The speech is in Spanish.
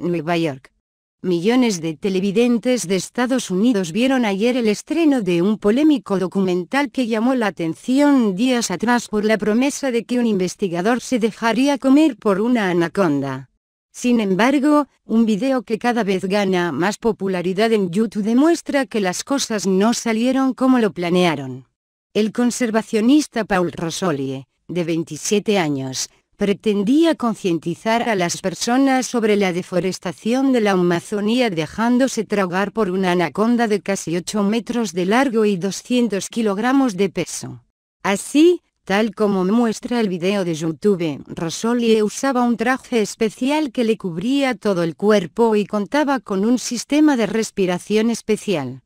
Nueva York. Millones de televidentes de Estados Unidos vieron ayer el estreno de un polémico documental que llamó la atención días atrás por la promesa de que un investigador se dejaría comer por una anaconda. Sin embargo, un video que cada vez gana más popularidad en YouTube demuestra que las cosas no salieron como lo planearon. El conservacionista Paul Rosolie, de 27 años, pretendía concientizar a las personas sobre la deforestación de la Amazonía dejándose tragar por una anaconda de casi 8 metros de largo y 200 kilogramos de peso. Así, tal como muestra el video de YouTube, Rosolie usaba un traje especial que le cubría todo el cuerpo y contaba con un sistema de respiración especial.